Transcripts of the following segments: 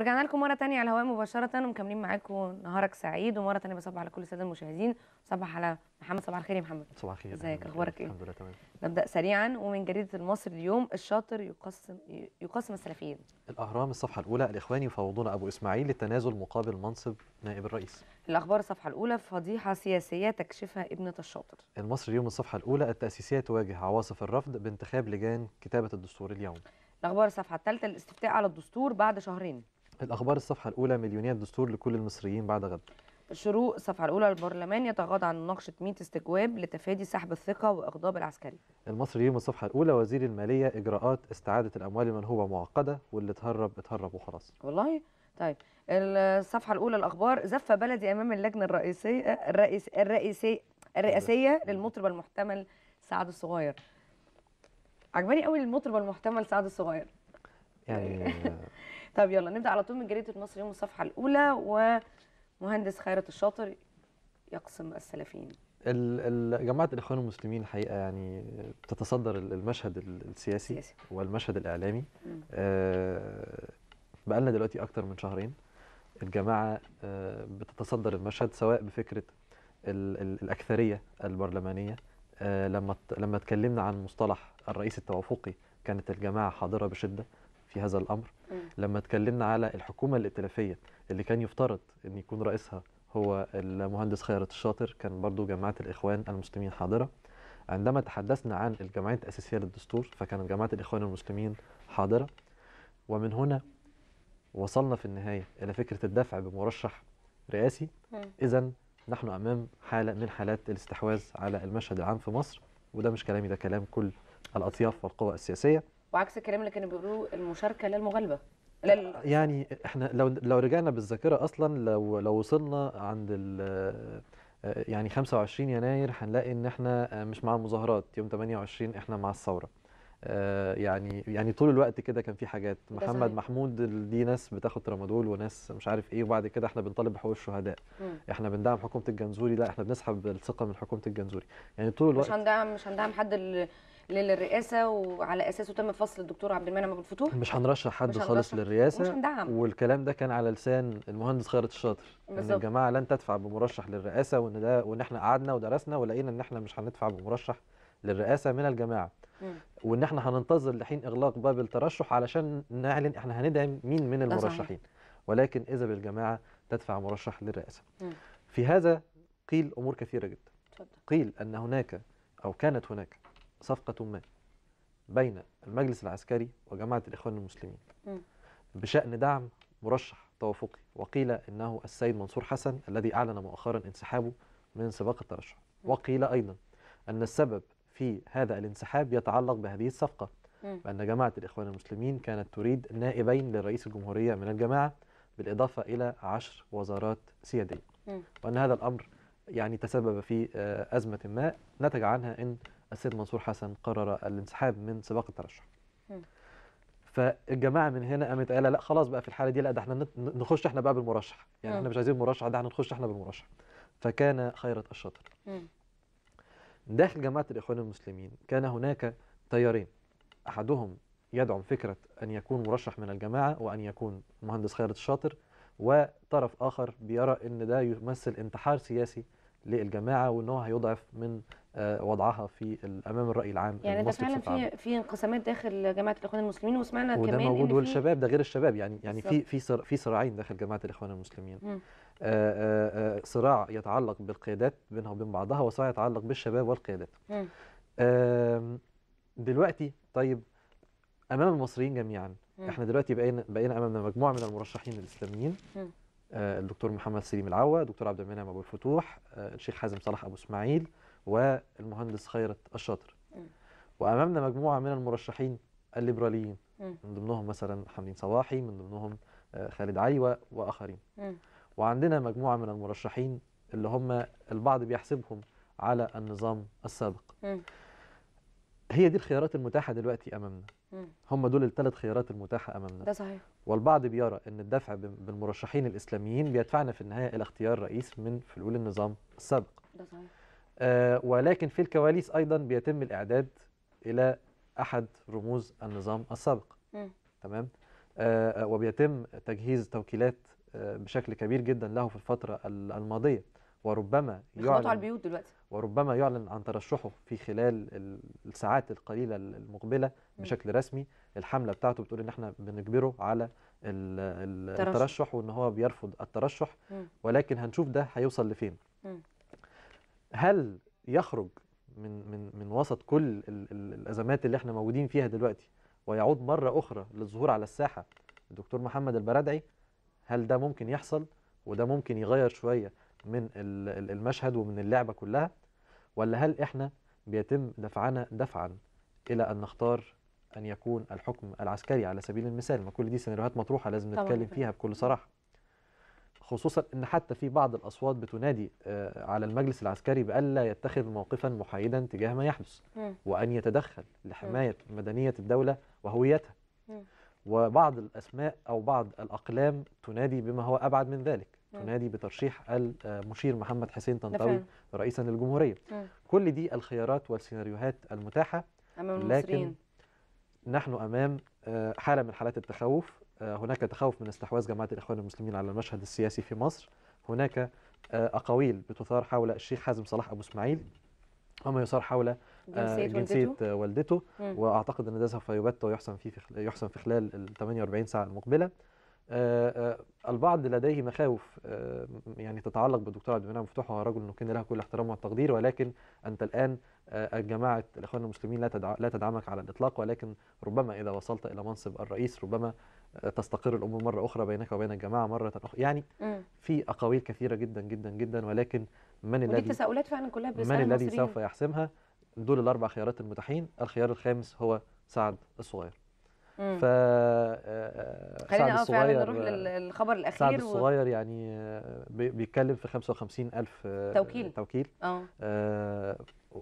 رجعنا لكم مره تانية على الهواء مباشره ومكملين معاكم نهارك سعيد ومره تانية بصبح على كل الساده المشاهدين صباح على محمد صباح الخير يا محمد صباح الخير ازيك اخبارك ايه الحمد لله تمام نبدا سريعا ومن جريده المصري اليوم الشاطر يقسم يقسم السلفيين الاهرام الصفحه الاولى الاخوان يفاوضون ابو اسماعيل للتنازل مقابل منصب نائب الرئيس الاخبار الصفحه الاولى فضيحه سياسيه تكشفها ابنه الشاطر المصري اليوم الصفحه الاولى التاسيسيه تواجه عواصف الرفض بانتخاب لجان كتابه الدستور اليوم الاخبار الصفحه الثالثه الاستفتاء على الدستور بعد شهرين الأخبار الصفحة الأولى مليونية الدستور لكل المصريين بعد غد شروق الصفحة الأولى البرلمان يتغاضى عن مناقشة 100 استجواب لتفادي سحب الثقة وإغضاب العسكري المصري يوم الصفحة الأولى وزير المالية إجراءات استعادة الأموال هو معقدة واللي اتهرب اتهرب وخلاص والله طيب الصفحة الأولى الأخبار زف بلدي أمام اللجنة الرئيسية الرئيس الرئيسية الرئاسية للمطرب المحتمل سعد الصغير عجباني قوي المطرب المحتمل سعد الصغير يعني طب يلا نبدا على طول من جريده مصر يوم الصفحه الاولى ومهندس خيرت الشاطر يقسم السلفيين جماعه الاخوان المسلمين الحقيقه يعني بتتصدر المشهد السياسي, السياسي. والمشهد الاعلامي آه بقالنا دلوقتي اكتر من شهرين الجماعه آه بتتصدر المشهد سواء بفكره الـ الـ الاكثريه البرلمانيه آه لما لما اتكلمنا عن مصطلح الرئيس التوافقي كانت الجماعه حاضره بشده في هذا الامر لما اتكلمنا على الحكومه الائتلافيه اللي كان يفترض ان يكون رئيسها هو المهندس خيرت الشاطر كان برضو جماعه الاخوان المسلمين حاضره عندما تحدثنا عن الجمعيه الاساسيه للدستور فكانت جماعه الاخوان المسلمين حاضره ومن هنا وصلنا في النهايه الى فكره الدفع بمرشح رئاسي اذا نحن امام حاله من حالات الاستحواذ على المشهد العام في مصر وده مش كلامي ده كلام كل الاطياف والقوى السياسيه وعكس الكلام اللي كانوا بيقولوه المشاركه للمغالبه لل... يعني احنا لو لو رجعنا بالذاكره اصلا لو لو وصلنا عند ال يعني 25 يناير هنلاقي ان احنا مش مع المظاهرات يوم 28 احنا مع الثوره آه، يعني يعني طول الوقت كده كان في حاجات محمد محمود دي ناس بتاخد ترامادول وناس مش عارف ايه وبعد كده احنا بنطالب بحقوق الشهداء احنا بندعم حكومه الجنزوري لا احنا بنسحب الثقه من حكومه الجنزوري يعني طول الوقت مش هندعم مش هندعم حد للرئاسه وعلى اساسه تم فصل الدكتور عبد المنعم ابو الفتوح مش هنرشح حد مش خالص للرئاسه مش هندعم والكلام ده كان على لسان المهندس خيرت الشاطر ان الجماعه لن تدفع بمرشح للرئاسه وان ده وان احنا قعدنا ودرسنا ولقينا ان احنا مش هندفع بمرشح للرئاسه من الجماعه وان احنا هننتظر لحين اغلاق باب الترشح علشان نعلن احنا هندعم مين من المرشحين ولكن اذا بالجماعه تدفع مرشح للرئاسه في هذا قيل امور كثيره جدا قيل ان هناك او كانت هناك صفقة ما بين المجلس العسكري وجماعة الإخوان المسلمين بشأن دعم مرشح توافقي وقيل إنه السيد منصور حسن الذي أعلن مؤخرا انسحابه من سباق الترشح وقيل أيضا أن السبب في هذا الانسحاب يتعلق بهذه الصفقة بأن جماعة الإخوان المسلمين كانت تريد نائبين لرئيس الجمهورية من الجماعة بالإضافة إلى عشر وزارات سيادية وأن هذا الأمر يعني تسبب في آه، أزمة ما نتج عنها إن السيد منصور حسن قرر الانسحاب من سباق الترشح فالجماعه من هنا قامت قال لا خلاص بقى في الحاله دي لا ده احنا نخش احنا بقى بالمرشح يعني احنا مش عايزين مرشح ده احنا نخش احنا بالمرشح فكان خيرة الشاطر داخل جماعه الاخوان المسلمين كان هناك تيارين احدهم يدعم فكره ان يكون مرشح من الجماعه وان يكون مهندس خيرة الشاطر وطرف اخر بيرى ان ده يمثل انتحار سياسي للجماعه وان هو هيضعف من آه، وضعها في امام الراي العام يعني ده فعلا في في انقسامات داخل جماعه الاخوان المسلمين وسمعنا وده كمان موجود والشباب ده غير الشباب يعني يعني في في في صراعين داخل جماعه الاخوان المسلمين آآ آآ آه، آه، صراع يتعلق بالقيادات بينها وبين بعضها وصراع يتعلق بالشباب والقيادات دلوقتي طيب امام المصريين جميعا احنا دلوقتي بقينا بقينا امامنا مجموعه من المرشحين الاسلاميين الدكتور محمد سليم العوا دكتور عبد المنعم ابو الفتوح الشيخ حازم صلاح ابو اسماعيل والمهندس خيرت الشاطر وامامنا مجموعه من المرشحين الليبراليين من ضمنهم مثلا حمدين صباحي من ضمنهم آه، خالد عيوة واخرين وعندنا مجموعه من المرشحين اللي هم البعض بيحسبهم على النظام السابق هي دي الخيارات المتاحه دلوقتي امامنا هم دول الثلاث خيارات المتاحه امامنا ده صحيح والبعض بيرى ان الدفع بالمرشحين الاسلاميين بيدفعنا في النهايه الى اختيار رئيس من فلول النظام السابق ده صحيح آه، ولكن في الكواليس أيضا بيتم الإعداد إلى أحد رموز النظام السابق تمام آه، وبيتم تجهيز توكيلات آه، بشكل كبير جدا له في الفترة الماضية وربما يعلن على البيوت دلوقتي وربما يعلن عن ترشحه في خلال الساعات القليله المقبله بشكل رسمي الحمله بتاعته بتقول ان احنا بنجبره على الترشح وان هو بيرفض الترشح ولكن هنشوف ده هيوصل لفين هل يخرج من من من وسط كل الازمات اللي احنا موجودين فيها دلوقتي ويعود مره اخرى للظهور على الساحه الدكتور محمد البرادعي هل ده ممكن يحصل وده ممكن يغير شويه من المشهد ومن اللعبه كلها ولا هل احنا بيتم دفعنا دفعا الى ان نختار ان يكون الحكم العسكري على سبيل المثال ما كل دي سيناريوهات مطروحه لازم نتكلم فيها بكل صراحه خصوصا ان حتى في بعض الاصوات بتنادي آه، على المجلس العسكري بالا يتخذ موقفا محايدا تجاه ما يحدث وان يتدخل لحمايه مدنيه الدوله وهويتها وبعض الاسماء او بعض الاقلام تنادي بما هو ابعد من ذلك تنادي بترشيح المشير آه، محمد حسين طنطاوي رئيسا للجمهوريه كل دي الخيارات والسيناريوهات المتاحه لكن نحن امام آه، حاله من حالات التخوف آه، هناك تخوف من استحواذ جماعة الإخوان المسلمين على المشهد السياسي في مصر هناك آه، أقاويل بتثار حول الشيخ حازم صلاح أبو إسماعيل وما يثار حول آه، جنسية, جنسية والدته, والدته. وأعتقد أن ده سوف يبت ويحسن في يحسن في خلال ال 48 ساعة المقبلة البعض لديه مخاوف يعني تتعلق بالدكتور عبد المنعم مفتوح وهو رجل نكن له كل احترام والتقدير ولكن انت الان جماعه الاخوان المسلمين لا لا تدعمك على الاطلاق ولكن ربما اذا وصلت الى منصب الرئيس ربما تستقر الامور مره اخرى بينك وبين الجماعه مره اخرى يعني مم. في اقاويل كثيره جدا جدا جدا ولكن من الذي تساؤلات فعلا كلها من الذي سوف يحسمها دول الاربع خيارات المتاحين الخيار الخامس هو سعد الصغير ف آه، آه، خلينا اه فعلا نروح آه، للخبر الاخير سعد الصغير و... يعني آه، بيتكلم في 55000 آه، توكيل توكيل اه,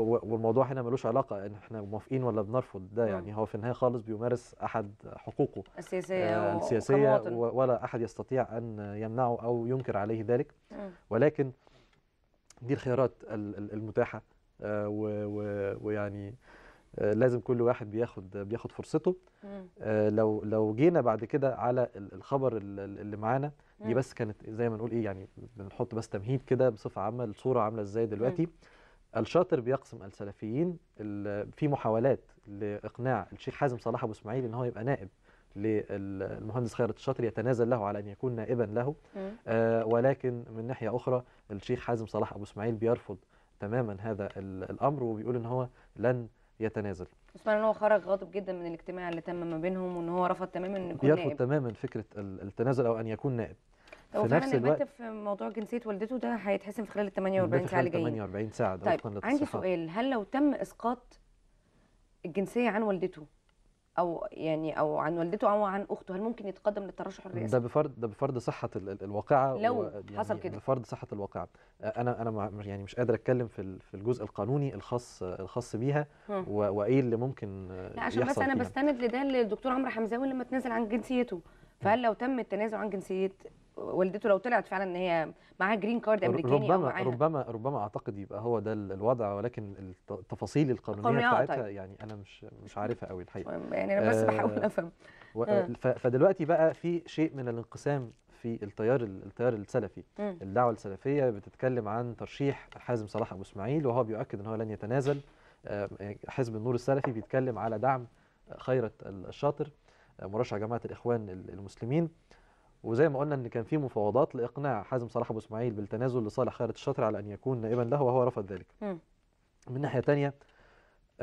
والموضوع هنا ملوش علاقه ان احنا موافقين ولا بنرفض ده يعني هو في النهايه خالص بيمارس احد حقوقه السياسيه السياسيه ولا احد يستطيع ان يمنعه او ينكر عليه ذلك ولكن دي الخيارات المتاحه ويعني آه، لازم كل واحد بياخد بياخد فرصته آه، لو لو جينا بعد كده على الخبر اللي معانا دي بس كانت زي ما نقول ايه يعني بنحط بس تمهيد كده بصفه عامه الصوره عامله ازاي دلوقتي الشاطر بيقسم السلفيين في محاولات لاقناع الشيخ حازم صلاح ابو اسماعيل ان هو يبقى نائب للمهندس خيرت الشاطر يتنازل له على ان يكون نائبا له آه ولكن من ناحيه اخرى الشيخ حازم صلاح ابو اسماعيل بيرفض تماما هذا الامر وبيقول ان هو لن يتنازل اسمع ان هو خرج غاضب جدا من الاجتماع اللي تم ما بينهم وان هو رفض تماما ان يكون نائب يرفض تماما فكره التنازل او ان يكون نائب طب في نفس الوقت في موضوع جنسيه والدته ده هيتحسم في خلال ال 48 ساعه اللي جايين 48 ساعه طيب عندي سؤال هل لو تم اسقاط الجنسيه عن والدته او يعني او عن والدته او عن اخته هل ممكن يتقدم للترشح الرئاسي ده بفرض ده بفرض صحه الواقعه لو يعني حصل كده بفرض صحه الواقعه انا انا يعني مش قادر اتكلم في في الجزء القانوني الخاص الخاص بيها وايه اللي ممكن لا عشان بس انا بستند لده للدكتور عمرو حمزاوي لما تنازل عن جنسيته فهل لو تم التنازل عن جنسيه والدته لو طلعت فعلا ان هي معاها جرين كارد امريكاني ربما أو ربما ربما اعتقد يبقى هو ده الوضع ولكن التفاصيل القانونيه بتاعتها طيب. يعني انا مش مش عارفها قوي الحقيقه يعني انا بس آه بحاول افهم آه. فدلوقتي بقى في شيء من الانقسام في التيار التيار السلفي م. الدعوه السلفيه بتتكلم عن ترشيح حازم صلاح ابو اسماعيل وهو بيؤكد ان هو لن يتنازل آه، حزب النور السلفي بيتكلم على دعم خيره الشاطر آه، مرشح جماعه الاخوان المسلمين وزي ما قلنا ان كان في مفاوضات لاقناع حازم صلاح ابو اسماعيل بالتنازل لصالح خالد الشاطر على ان يكون نائبا له وهو رفض ذلك م. من ناحيه ثانيه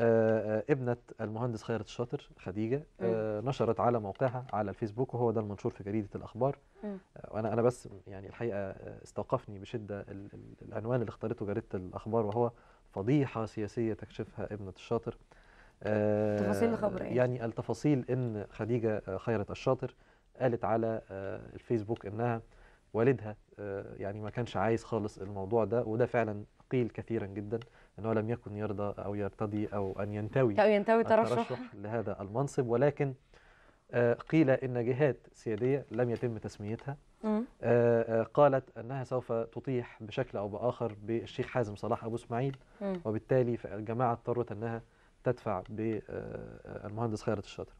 آه، آه، ابنة المهندس خيرت الشاطر خديجة آه، نشرت على موقعها على الفيسبوك وهو ده المنشور في جريدة الأخبار وأنا أنا بس يعني الحقيقة استوقفني بشدة العنوان اللي اختارته جريدة الأخبار وهو فضيحة سياسية تكشفها ابنة الشاطر تفاصيل الخبر إيه؟ يعني التفاصيل إن خديجة خيرت الشاطر قالت على آه، الفيسبوك انها والدها آه، يعني ما كانش عايز خالص الموضوع ده وده فعلا قيل كثيرا جدا انه لم يكن يرضى او يرتضي او ان ينتوي او ينتوي ترشح لهذا المنصب ولكن آه، قيل ان جهات سياديه لم يتم تسميتها قالت انها سوف تطيح بشكل او باخر بالشيخ حازم صلاح ابو اسماعيل وبالتالي الجماعه اضطرت انها تدفع بالمهندس خيرت الشاطر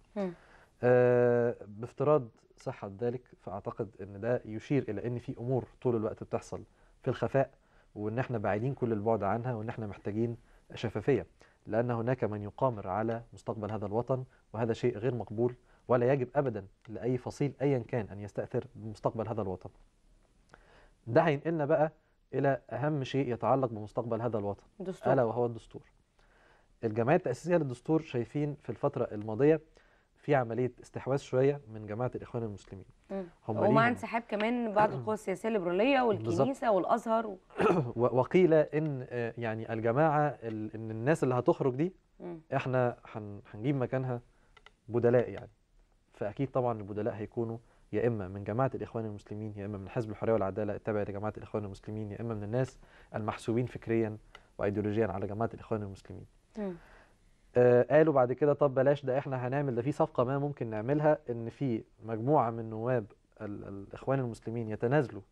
بافتراض صحة ذلك فأعتقد أن ده يشير إلى أن في أمور طول الوقت بتحصل في الخفاء وأن احنا بعيدين كل البعد عنها وأن احنا محتاجين شفافية لأن هناك من يقامر على مستقبل هذا الوطن وهذا شيء غير مقبول ولا يجب أبدا لأي فصيل أيا كان أن يستأثر بمستقبل هذا الوطن ده هينقلنا بقى إلى أهم شيء يتعلق بمستقبل هذا الوطن دستور. ألا وهو الدستور الجمعية التأسيسية للدستور شايفين في الفترة الماضية في عمليه استحواذ شويه من جماعه الاخوان المسلمين هم ومع انسحاب كمان بعض القوى السياسيه الليبراليه والكنيسه والازهر و... وقيل ان آه، يعني الجماعه ال... ان الناس اللي هتخرج دي احنا هنجيب مكانها بدلاء يعني فاكيد طبعا البدلاء هيكونوا يا اما من جماعه الاخوان المسلمين يا اما من حزب الحريه والعداله التابع لجماعه الاخوان المسلمين يا اما من الناس المحسوبين فكريا وايديولوجيا على جماعه الاخوان المسلمين آه قالوا بعد كده طب بلاش ده احنا هنعمل ده في صفقه ما ممكن نعملها ان في مجموعه من نواب الاخوان المسلمين يتنازلوا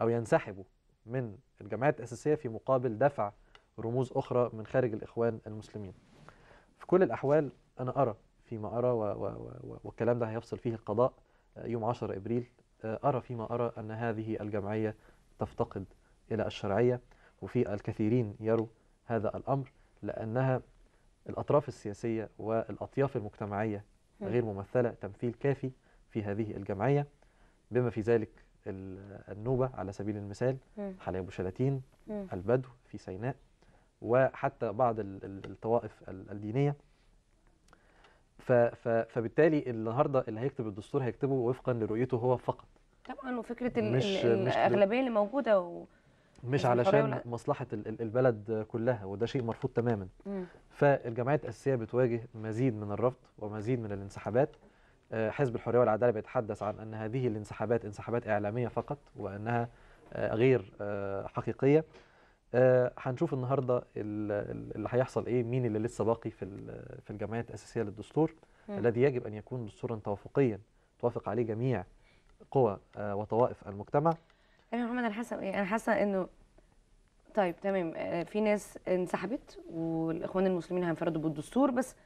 او ينسحبوا من الجماعات الاساسيه في مقابل دفع رموز اخرى من خارج الاخوان المسلمين في كل الاحوال انا ارى فيما ارى والكلام ده هيفصل فيه القضاء آه، يوم 10 ابريل آه، ارى فيما ارى ان هذه الجمعيه تفتقد الى الشرعيه وفي الكثيرين يروا هذا الامر لانها الأطراف السياسية والأطياف المجتمعية غير ممثلة تمثيل كافي في هذه الجمعية بما في ذلك النوبة على سبيل المثال أبو شلاتين البدو في سيناء وحتى بعض الطوائف الدينية فبالتالي النهارده اللي هيكتب الدستور هيكتبه وفقا لرؤيته هو فقط طبعا وفكره الاغلبيه اللي موجوده و... مش علشان مصلحه البلد كلها وده شيء مرفوض تماما مم. فالجمعيات الاساسيه بتواجه مزيد من الرفض ومزيد من الانسحابات آه، حزب الحريه والعداله بيتحدث عن ان هذه الانسحابات انسحابات اعلاميه فقط وانها آه، غير آه، حقيقيه هنشوف النهارده اللي هيحصل ايه مين اللي لسه باقي في في الجمعيات الاساسيه للدستور مم. الذي يجب ان يكون دستورا توافقيا توافق عليه جميع قوى وطوائف المجتمع أيوة يا محمد انا حاسه ايه انا حاسه انه طيب تمام آه، في ناس انسحبت والاخوان المسلمين هينفردوا بالدستور بس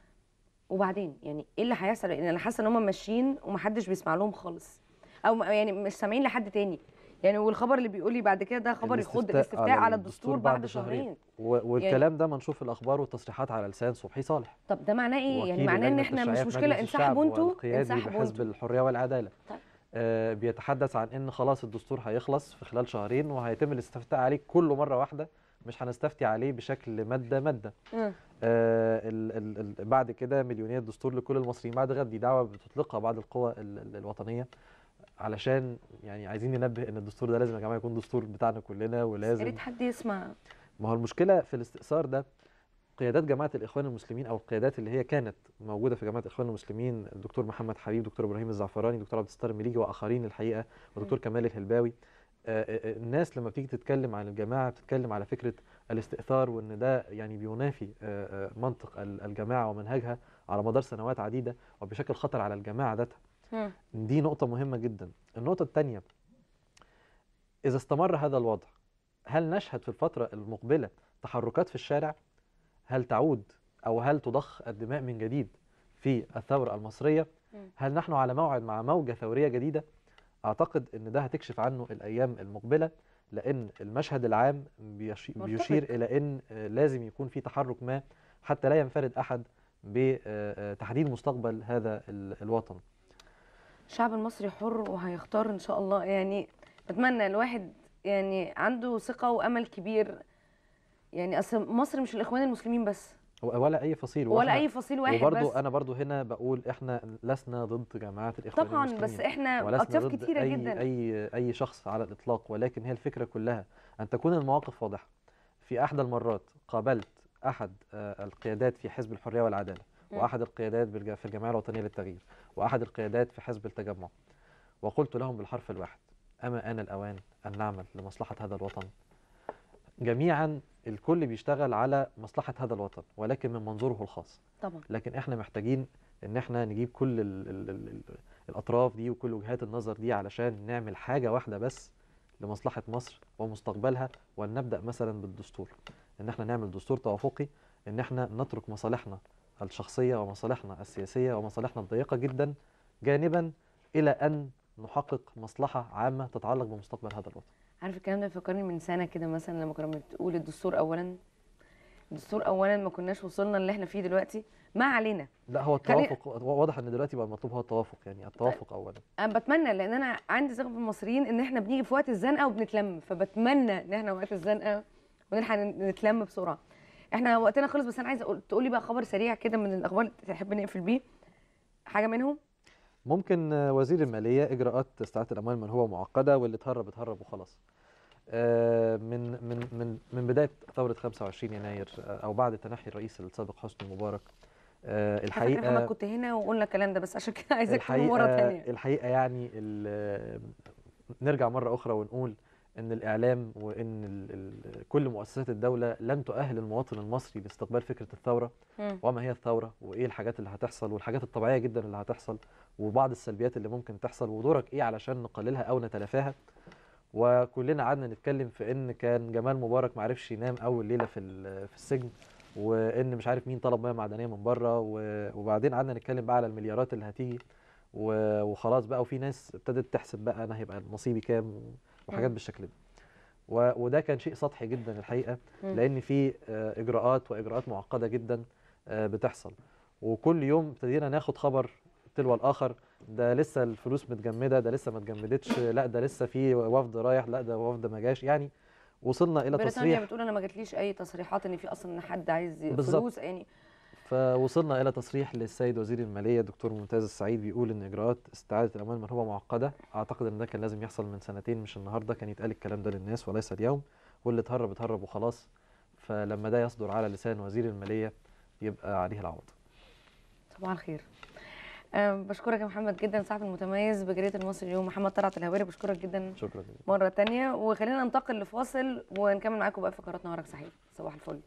وبعدين يعني ايه اللي هيحصل يعني انا حاسه ان هم ماشيين ومحدش بيسمع لهم خالص او يعني مش سامعين لحد تاني يعني والخبر اللي بيقول لي بعد كده ده خبر يخض الاستفتاء على, الدستور بعد شهرين والكلام يعني ده ما نشوف الاخبار والتصريحات على لسان صبحي صالح طب ده معناه ايه يعني معناه ان احنا مش مشكله انسحبوا انتوا انسحبوا بحزب الحريه والعداله طيب. آه، بيتحدث عن ان خلاص الدستور هيخلص في خلال شهرين وهيتم الاستفتاء عليه كله مره واحده مش هنستفتي عليه بشكل ماده ماده آه ال ال بعد كده مليونيه دستور لكل المصريين بعد غد دي دعوه بتطلقها بعض القوى الوطنيه علشان يعني عايزين ننبه ان الدستور ده لازم يا جماعه يكون دستور بتاعنا كلنا ولازم يا ريت حد يسمع ما هو المشكله في الاستئثار ده قيادات جماعه الاخوان المسلمين او القيادات اللي هي كانت موجوده في جماعه الاخوان المسلمين الدكتور محمد حبيب دكتور ابراهيم الزعفراني دكتور عبد الستار مليجي واخرين الحقيقه ودكتور كمال الهلباوي آه، آه، آه، الناس لما بتيجي تتكلم عن الجماعه بتتكلم على فكره الاستئثار وان ده يعني بينافي منطق الجماعه ومنهجها على مدار سنوات عديده وبشكل خطر على الجماعه ذاتها دي نقطه مهمه جدا النقطه الثانيه اذا استمر هذا الوضع هل نشهد في الفتره المقبله تحركات في الشارع هل تعود أو هل تضخ الدماء من جديد في الثورة المصرية هل نحن على موعد مع موجة ثورية جديدة أعتقد أن ده هتكشف عنه الأيام المقبلة لأن المشهد العام بيشير إلى أن لازم يكون في تحرك ما حتى لا ينفرد أحد بتحديد آه، مستقبل هذا الوطن الشعب المصري حر وهيختار إن شاء الله يعني بتمنى الواحد يعني عنده ثقة وأمل كبير يعني اصل مصر مش الاخوان المسلمين بس ولا اي فصيل ولا اي فصيل واحد وبرضو بس انا برضو هنا بقول احنا لسنا ضد جماعات الاخوان طبعا المسلمين بس احنا اطياف كتيره أي جدا اي اي شخص على الاطلاق ولكن هي الفكره كلها ان تكون المواقف واضحه في احدى المرات قابلت احد آه، القيادات في حزب الحريه والعداله واحد القيادات في الجمعيه الوطنيه للتغيير واحد القيادات في حزب التجمع وقلت لهم بالحرف الواحد اما ان الاوان ان نعمل لمصلحه هذا الوطن جميعا الكل بيشتغل على مصلحه هذا الوطن ولكن من منظوره الخاص طبعا لكن احنا محتاجين ان احنا نجيب كل الـ الـ الـ الاطراف دي وكل وجهات النظر دي علشان نعمل حاجه واحده بس لمصلحه مصر ومستقبلها نبدأ مثلا بالدستور ان احنا نعمل دستور توافقي ان احنا نترك مصالحنا الشخصيه ومصالحنا السياسيه ومصالحنا الضيقه جدا جانبا الى ان نحقق مصلحه عامه تتعلق بمستقبل هذا الوطن عارف الكلام ده فكرني من سنه كده مثلا لما كنا بنقول الدستور اولا الدستور اولا ما كناش وصلنا اللي احنا فيه دلوقتي ما علينا لا هو التوافق خلي... واضح ان دلوقتي بقى المطلوب هو التوافق يعني التوافق اولا انا بتمنى لان انا عندي ثقه في المصريين ان احنا بنيجي في وقت الزنقه وبنتلم فبتمنى ان احنا وقت الزنقه ونلحق نتلم بسرعه احنا وقتنا خلص بس انا عايزه تقولي بقى خبر سريع كده من الاخبار اللي تحب نقفل بيه حاجه منهم ممكن وزير الماليه اجراءات استعاده الاموال من هو معقده واللي اتهرب اتهرب وخلاص آه، من من من من بدايه ثوره 25 يناير آه، او بعد تنحي الرئيس السابق حسني مبارك آه، الحقيقه انا كنت هنا وقلنا الكلام ده بس عشان كده عايزك تقول مره ثانيه الحقيقه يعني نرجع مره اخرى ونقول ان الاعلام وان الـ الـ كل مؤسسات الدوله لم تؤهل المواطن المصري لاستقبال فكره الثوره م. وما هي الثوره وايه الحاجات اللي هتحصل والحاجات الطبيعيه جدا اللي هتحصل وبعض السلبيات اللي ممكن تحصل ودورك ايه علشان نقللها او نتلافاها وكلنا قعدنا نتكلم في ان كان جمال مبارك ما عرفش ينام اول ليله في في السجن وان مش عارف مين طلب ميه معدنيه من بره وبعدين قعدنا نتكلم بقى على المليارات اللي هتيجي وخلاص بقى وفي ناس ابتدت تحسب بقى انا هيبقى نصيبي كام وحاجات بالشكل ده وده كان شيء سطحي جدا الحقيقه لان في آه، اجراءات واجراءات معقده جدا آه، بتحصل وكل يوم ابتدينا ناخد خبر تلو الاخر ده لسه الفلوس متجمده ده لسه ما اتجمدتش لا ده لسه في وفد رايح لا ده وفد ما جاش يعني وصلنا الى تصريح بريطانيا بتقول انا ما جاتليش اي تصريحات ان في اصلا حد عايز فلوس يعني فوصلنا الى تصريح للسيد وزير الماليه الدكتور ممتاز السعيد بيقول ان اجراءات استعاده الاموال المرهوبه معقده اعتقد ان ده كان لازم يحصل من سنتين مش النهارده كان يتقال الكلام ده للناس وليس اليوم واللي اتهرب اتهرب وخلاص فلما ده يصدر على لسان وزير الماليه يبقى عليه العوض صباح الخير أه بشكرك يا محمد جدا صاحب المتميز بجريده المصري اليوم محمد طلعت الهواري بشكرك جدا شكرا جدا مره ثانيه وخلينا ننتقل لفاصل ونكمل معاكم بقى فقرات نهارك صحيح صباح الفل